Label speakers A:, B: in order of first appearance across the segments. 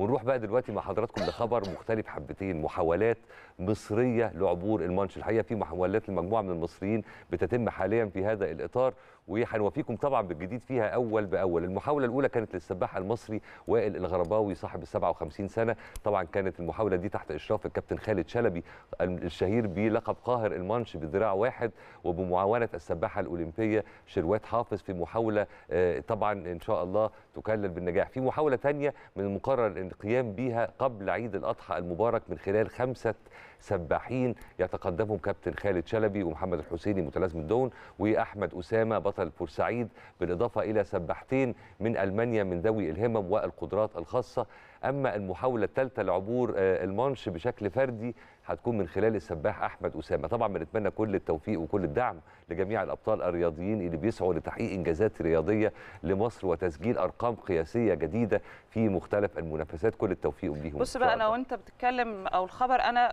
A: ونروح بقى دلوقتي مع حضراتكم لخبر مختلف حبتين محاولات مصريه لعبور المانش الحقيقه في محاولات لمجموعه من المصريين بتتم حاليا في هذا الاطار وهنوافيكم طبعا بالجديد فيها اول باول المحاوله الاولى كانت للسباح المصري وائل الغرباوي صاحب ال 57 سنه طبعا كانت المحاوله دي تحت اشراف الكابتن خالد شلبي الشهير بلقب قاهر المانش بذراع واحد وبمعاونه السباحه الاولمبيه شروات حافظ في محاوله آه، طبعا ان شاء الله تكلل بالنجاح في محاوله ثانيه من المقرر القيام بها قبل عيد الأضحى المبارك من خلال خمسة سباحين يتقدمهم كابتن خالد شلبي ومحمد الحسيني متلازم الدون وأحمد أسامة بطل بورسعيد بالإضافة إلى سباحتين من ألمانيا من ذوي الهمم والقدرات الخاصة أما المحاولة الثالثة لعبور آه، المانش بشكل فردي هتكون من خلال السباح احمد اسامه طبعا بنتمنى كل التوفيق وكل الدعم لجميع الابطال الرياضيين اللي بيسعوا لتحقيق انجازات رياضيه لمصر وتسجيل ارقام قياسيه جديده في مختلف المنافسات كل التوفيق ليهم بص بقى لو
B: انت بتتكلم او الخبر انا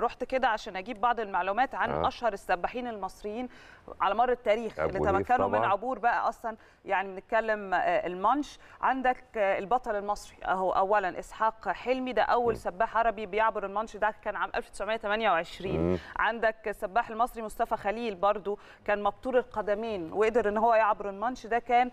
B: رحت كده عشان اجيب بعض المعلومات عن آه. اشهر السباحين المصريين على مر التاريخ اللي تمكنوا من عبور بقى اصلا يعني بنتكلم آه، المانش عندك آه، البطل المصري اهو اولا اسحاق حلمي ده اول م. سباح عربي بيعبر المانش ده كان عام 1928 م. عندك السباح المصري مصطفى خليل برضو كان مبتور القدمين وقدر ان هو يعبر المانش ده كان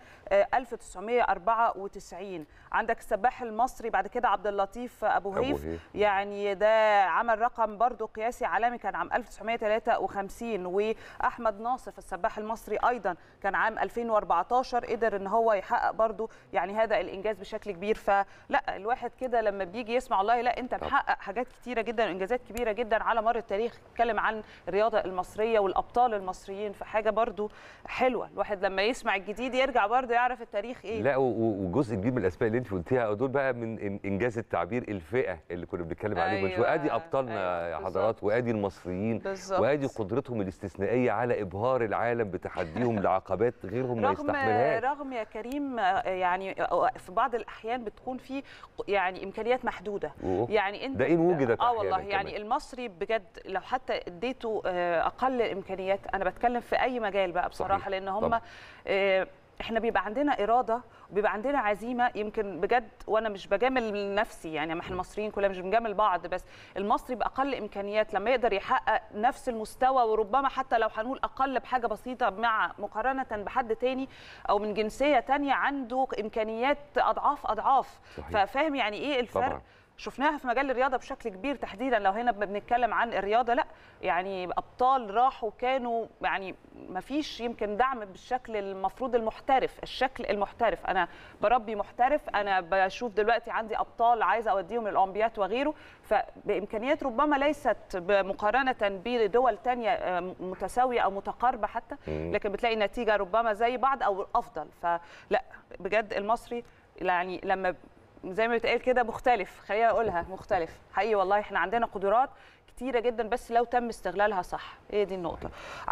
B: 1994 آه، عندك السباح المصري بعد كده عبد اللطيف ابو هيف يعني ده عمل رقم برضو برضو قياسي عالمي كان عام 1953 واحمد ناصف السباح المصري ايضا كان عام 2014 قدر ان هو يحقق برضو يعني هذا الانجاز بشكل كبير فلا الواحد كده لما بيجي يسمع والله لا انت محقق حاجات كتيره جدا انجازات كبيره جدا على مر التاريخ اتكلم عن الرياضه المصريه والابطال المصريين فحاجه برضو حلوه الواحد لما يسمع الجديد يرجع برضو يعرف التاريخ ايه لا
A: وجزء كبير من الاسماء اللي انت قلتيها دول بقى من انجاز التعبير الفئه اللي كنا بنتكلم عليهم أيوة. وادي ابطالنا أيوة. حضارات وادي المصريين بالزبط. وادي قدرتهم الاستثنائيه على ابهار العالم بتحديهم لعقبات غيرهم ما يستحملهاش رغم
B: يا كريم آه، يعني آه، آه، في بعض الاحيان بتكون في يعني امكانيات محدوده أوه. يعني انت ده ان وجدت اه والله يعني كمان. المصري بجد لو حتى اديته اقل الامكانيات انا بتكلم في اي مجال بقى بصراحه صحيح. لان هم احنا بيبقى عندنا اراده وبيبقى عندنا عزيمه يمكن بجد وانا مش بجامل نفسي يعني احنا المصريين كلنا مش بنجامل بعض بس المصري باقل امكانيات لما يقدر يحقق نفس المستوى وربما حتى لو هنقول اقل بحاجه بسيطه مع مقارنه بحد تاني او من جنسيه تانية عنده امكانيات اضعاف اضعاف صحيح. ففاهم يعني ايه الفرق طبعا. شفناها في مجال الرياضه بشكل كبير تحديدا لو هنا بنتكلم عن الرياضه لا يعني ابطال راحوا كانوا يعني ما فيش يمكن دعم بالشكل المفروض المحترف الشكل المحترف انا بربي محترف انا بشوف دلوقتي عندي ابطال عايزه اوديهم للاولمبيات وغيره فبامكانيات ربما ليست مقارنه بدول ثانيه آه، متساويه او متقاربه حتى لكن بتلاقي النتيجه ربما زي بعض او افضل فلا بجد المصري يعني لما زي ما بيتقال كده مختلف خلينا اقولها مختلف حقيقي والله احنا عندنا قدرات كتيره جدا بس لو تم استغلالها صح هي إيه دي النقطه